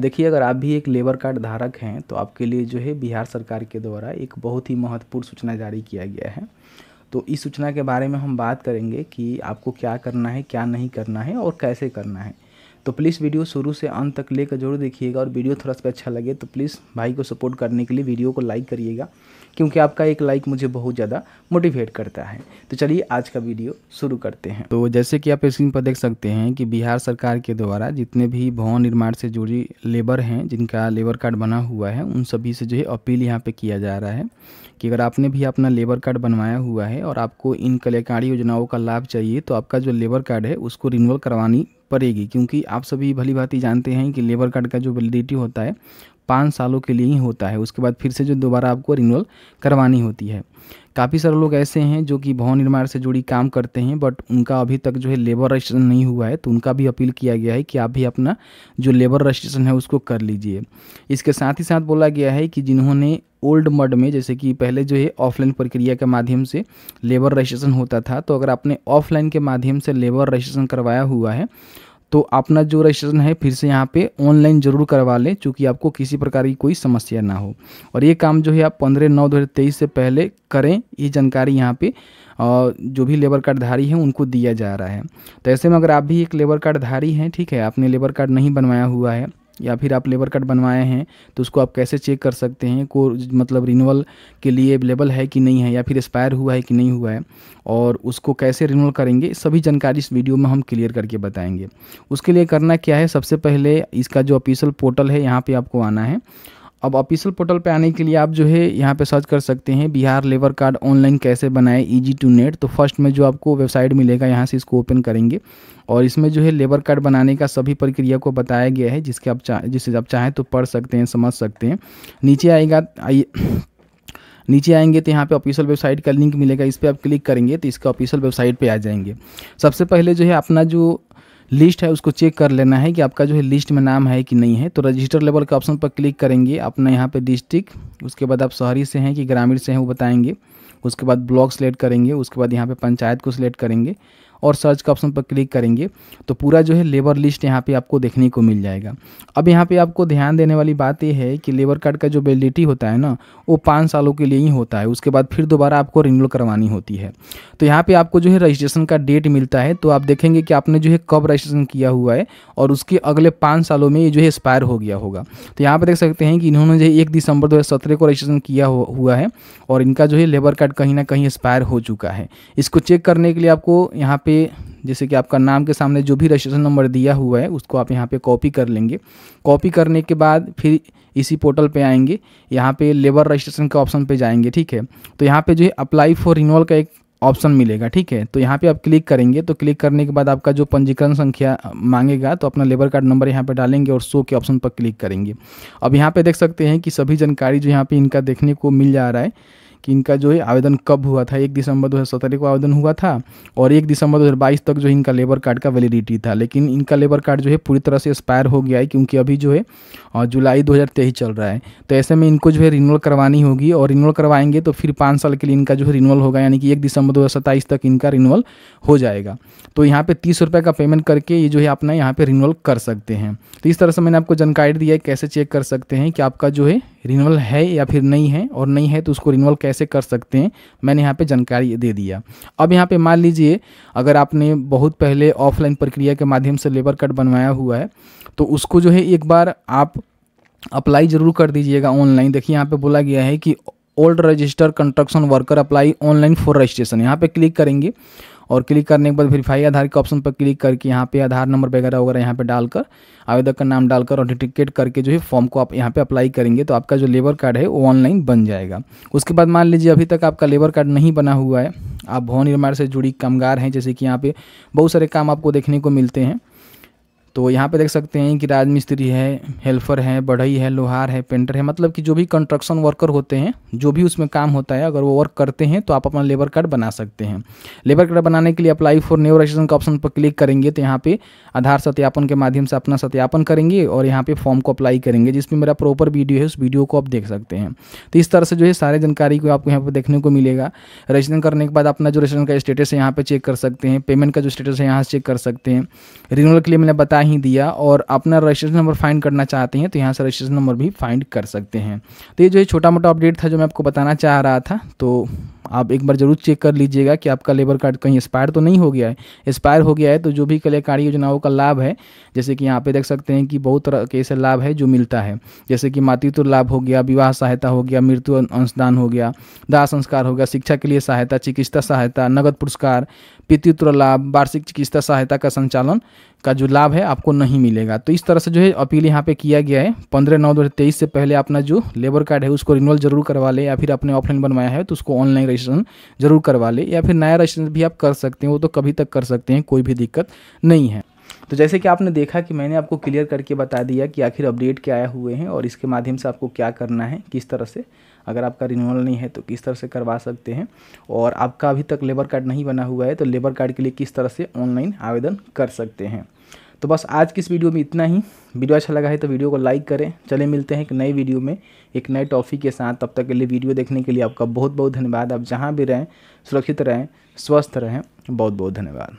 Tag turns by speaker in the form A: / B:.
A: देखिए अगर आप भी एक लेबर कार्ड धारक हैं तो आपके लिए जो है बिहार सरकार के द्वारा एक बहुत ही महत्वपूर्ण सूचना जारी किया गया है तो इस सूचना के बारे में हम बात करेंगे कि आपको क्या करना है क्या नहीं करना है और कैसे करना है तो प्लीज़ वीडियो शुरू से अंत तक लेकर जरूर देखिएगा और वीडियो थोड़ा सा अच्छा लगे तो प्लीज़ भाई को सपोर्ट करने के लिए वीडियो को लाइक करिएगा क्योंकि आपका एक लाइक मुझे बहुत ज़्यादा मोटिवेट करता है तो चलिए आज का वीडियो शुरू करते हैं तो जैसे कि आप स्क्रीन पर देख सकते हैं कि बिहार सरकार के द्वारा जितने भी भवन निर्माण से जुड़ी लेबर हैं जिनका लेबर कार्ड बना हुआ है उन सभी से जो है अपील यहाँ पर किया जा रहा है कि अगर आपने भी अपना लेबर कार्ड बनवाया हुआ है और आपको इन कल्याणकारी योजनाओं का लाभ चाहिए तो आपका जो लेबर कार्ड है उसको रिन्यूअल करवानी पड़ेगी क्योंकि आप सभी भली भांति जानते हैं कि लेबर कार्ड का जो वैलिडिटी होता है पाँच सालों के लिए ही होता है उसके बाद फिर से जो दोबारा आपको रिन्यूअल करवानी होती है काफ़ी सारे लोग ऐसे हैं जो कि भवन निर्माण से जुड़ी काम करते हैं बट उनका अभी तक जो है लेबर रजिस्ट्रेशन नहीं हुआ है तो उनका भी अपील किया गया है कि आप भी अपना जो लेबर रजिस्ट्रेशन है उसको कर लीजिए इसके साथ ही साथ बोला गया है कि जिन्होंने ओल्ड मड में जैसे कि पहले जो है ऑफलाइन प्रक्रिया के माध्यम से लेबर रजिस्ट्रेशन होता था तो अगर आपने ऑफलाइन के माध्यम से लेबर रजिस्ट्रेशन करवाया हुआ है तो अपना जो रजिस्ट्रेशन है फिर से यहाँ पे ऑनलाइन जरूर करवा लें चूँकि आपको किसी प्रकार की कोई समस्या ना हो और ये काम जो है आप पंद्रह नौ दो से पहले करें ये जानकारी यहाँ पे जो भी लेबर कार्डधारी हैं उनको दिया जा रहा है तो ऐसे में अगर आप भी एक लेबर कार्डधारी हैं ठीक है आपने लेबर कार्ड नहीं बनवाया हुआ है या फिर आप लेबर कार्ड बनवाए हैं तो उसको आप कैसे चेक कर सकते हैं को मतलब रिन्यूअल के लिए अवेलेबल है कि नहीं है या फिर एक्सपायर हुआ है कि नहीं हुआ है और उसको कैसे रिन्यूअल करेंगे सभी जानकारी इस वीडियो में हम क्लियर करके बताएंगे उसके लिए करना क्या है सबसे पहले इसका जो ऑफिशियल पोर्टल है यहाँ पर आपको आना है अब ऑफिशियल पोर्टल पे आने के लिए आप जो है यहाँ पे सर्च कर सकते हैं बिहार लेबर कार्ड ऑनलाइन कैसे बनाए ईजी टू नेट तो फर्स्ट में जो आपको वेबसाइट मिलेगा यहाँ से इसको ओपन करेंगे और इसमें जो है लेबर कार्ड बनाने का सभी प्रक्रिया को बताया गया है जिसके आप चाहें जिसे आप चाहें तो पढ़ सकते हैं समझ सकते हैं नीचे आएगा आई नीचे आएंगे तो यहाँ पे ऑफिशियल वेबसाइट का लिंक मिलेगा इस पर आप क्लिक करेंगे तो इसका ऑफिशियल वेबसाइट पे आ जाएंगे सबसे पहले जो है अपना जो लिस्ट है उसको चेक कर लेना है कि आपका जो है लिस्ट में नाम है कि नहीं है तो रजिस्टर लेवल के ऑप्शन पर क्लिक करेंगे अपना यहाँ पे डिस्ट्रिक्ट उसके बाद आप शहरी से हैं कि ग्रामीण से हैं वो बताएंगे उसके बाद ब्लॉक सेलेक्ट करेंगे उसके बाद यहाँ पे पंचायत को सिलेक्ट करेंगे और सर्च का ऑप्शन पर क्लिक करेंगे तो पूरा जो है लेबर लिस्ट यहाँ पर आपको देखने को मिल जाएगा अब यहाँ पर आपको ध्यान देने वाली बात यह है कि लेबर कार्ड का जो वैलिडिटी होता है ना वो पाँच सालों के लिए ही होता है उसके बाद फिर दोबारा आपको रिन्यूअल करवानी होती है तो यहाँ पर आपको जो है रजिस्ट्रेशन का डेट मिलता है तो आप देखेंगे कि आपने जो है कब रजिस्ट्रेशन किया हुआ है और उसके अगले पाँच सालों में ये जो है एक्सपायर हो गया होगा तो यहाँ पर देख सकते हैं कि इन्होंने जो है एक दिसंबर दो को रजिस्ट्रेशन किया हुआ है और इनका जो है लेबर कार्ड कहीं ना कहीं एक्सपायर हो चुका है इसको चेक करने के लिए आपको यहाँ पे पे जैसे कि आपका नाम के सामने जो भी रजिस्ट्रेशन नंबर दिया हुआ है उसको आप यहाँ पे कॉपी कर लेंगे कॉपी करने के बाद फिर इसी पोर्टल पे आएंगे यहाँ पे लेबर रजिस्ट्रेशन के ऑप्शन पे जाएंगे ठीक है तो यहाँ पे जो है अप्लाई फॉर रिनोल का एक ऑप्शन मिलेगा ठीक है तो यहाँ पे आप क्लिक करेंगे तो क्लिक करने के बाद आपका जो पंजीकरण संख्या मांगेगा तो अपना लेबर कार्ड नंबर यहाँ पे डालेंगे और शो के ऑप्शन पर क्लिक करेंगे अब यहाँ पे देख सकते हैं कि सभी जानकारी जो यहाँ पे इनका देखने को मिल जा रहा है कि इनका जो है आवेदन कब हुआ था एक दिसंबर दो को आवेदन हुआ था और एक दिसंबर दो तक जो इनका लेबर कार्ड का वैलिडिटी था लेकिन इनका लेबर कार्ड जो है पूरी तरह से एक्सपायर हो गया है क्योंकि अभी जो है जुलाई दो चल रहा है तो ऐसे में इनको जो है रिन्यूअल करवानी होगी और रिन्यूअल करवाएंगे तो फिर पाँच साल के लिए इनका जो है रिन्यूअल होगा यानी कि एक दिसंबर दो तक इनका रिन्यूअल हो जाएगा तो यहाँ पर तीस रुपये का पेमेंट करके ये जो है अपना यहाँ पर रिन्यूअल कर सकते हैं तो इस तरह से मैंने आपको जानकारी दी है कैसे चेक कर सकते हैं कि आपका जो है रिन्यूअल है या फिर नहीं है और नहीं है तो उसको रिन्यूअल कैसे कैसे कर सकते हैं मैंने यहाँ पे जानकारी दे दिया अब यहाँ पे मान लीजिए अगर आपने बहुत पहले ऑफलाइन प्रक्रिया के माध्यम से लेबर कार्ड बनवाया हुआ है तो उसको जो है एक बार आप अप्लाई ज़रूर कर दीजिएगा ऑनलाइन देखिए यहाँ पर बोला गया है कि old register construction worker apply online for registration यहाँ पर क्लिक करेंगे और क्लिक करने के बाद वेरीफाई आधार के ऑप्शन पर क्लिक करके यहाँ पे आधार नंबर वगैरह वगैरह यहाँ पे डालकर आवेदक का नाम डालकर ऑथेंटिकेट करके जो है फॉर्म को आप यहाँ पे अप्लाई करेंगे तो आपका जो लेबर कार्ड है वो ऑनलाइन बन जाएगा उसके बाद मान लीजिए अभी तक आपका लेबर कार्ड नहीं बना हुआ है आप भवन निर्माण से जुड़ी कामगार हैं जैसे कि यहाँ पे बहुत सारे काम आपको देखने को मिलते हैं तो यहाँ पे देख सकते हैं कि राजमिस्त्री है हेल्पर है बढ़ई है लोहार है पेंटर है मतलब कि जो भी कंस्ट्रक्शन वर्कर होते हैं जो भी उसमें काम होता है अगर वो वर्क करते हैं तो आप अपना लेबर कार्ड बना सकते हैं लेबर कार्ड बनाने के लिए अप्लाई फॉर न्यू रजिस्ट्रेशन का ऑप्शन पर क्लिक करेंगे तो यहाँ पर आधार सत्यापन के माध्यम से अपना सत्यापन करेंगे और यहाँ पर फॉर्म को अप्लाई करेंगे जिसमें मेरा प्रॉपर वीडियो है उस वीडियो को आप देख सकते हैं तो इस तरह से जो है सारे जानकारी को आपको यहाँ पर देखने को मिलेगा रजिस्ट्रेशन करने के बाद अपना जो रजिस्ट्रेशन का स्टेटस है यहाँ पर चेक कर सकते हैं पेमेंट का जो स्टेटस है यहाँ से चेक कर सकते हैं रिन्यूअल के लिए मैंने बताया ही दिया और अपना रजिस्ट्रेशन नंबर फाइंड करना चाहते हैं तो यहाँ से रजिस्ट्रेशन नंबर भी फाइंड कर सकते हैं तो ये जो है छोटा मोटा अपडेट था जो मैं आपको बताना चाह रहा था तो आप एक बार ज़रूर चेक कर लीजिएगा कि आपका लेबर कार्ड कहीं एक्सपायर तो नहीं हो गया है एक्सपायर हो गया है तो जो भी कल्याणकारी योजनाओं का लाभ है जैसे कि यहाँ पे देख सकते हैं कि बहुत तरह के ऐसे लाभ है जो मिलता है जैसे कि मातृत्व लाभ हो गया विवाह सहायता हो गया मृत्यु अंशदान हो गया दाह संस्कार हो गया शिक्षा के लिए सहायता चिकित्सा सहायता नगद पुरस्कार पितृत्व लाभ वार्षिक चिकित्सा सहायता का संचालन का जो लाभ है आपको नहीं मिलेगा तो इस तरह से जो है अपील यहाँ पे किया गया है पंद्रह नौ दो से पहले अपना जो लेबर कार्ड है उसको रिन्यूअल जरूर करवा लें या फिर अपने ऑफलाइन बनवाया है तो उसको ऑनलाइन रजिस्ट्रेशन जरूर करवा ले या फिर नया रजिस्ट्रेशन भी आप कर सकते हैं वो तो कभी तक कर सकते हैं कोई भी दिक्कत नहीं है तो जैसे कि आपने देखा कि मैंने आपको क्लियर करके बता दिया कि आखिर अपडेट क्या आए हुए हैं और इसके माध्यम से आपको क्या करना है किस तरह से अगर आपका रिन्यूअल नहीं है तो किस तरह से करवा सकते हैं और आपका अभी तक लेबर कार्ड नहीं बना हुआ है तो लेबर कार्ड के लिए किस तरह से ऑनलाइन आवेदन कर सकते हैं तो बस आज की इस वीडियो में इतना ही वीडियो अच्छा लगा है तो वीडियो को लाइक करें चले मिलते हैं एक नए वीडियो में एक नए टॉपिक के साथ तब तक के लिए वीडियो देखने के लिए आपका बहुत बहुत धन्यवाद आप जहाँ भी रहें सुरक्षित रहें स्वस्थ रहें बहुत बहुत धन्यवाद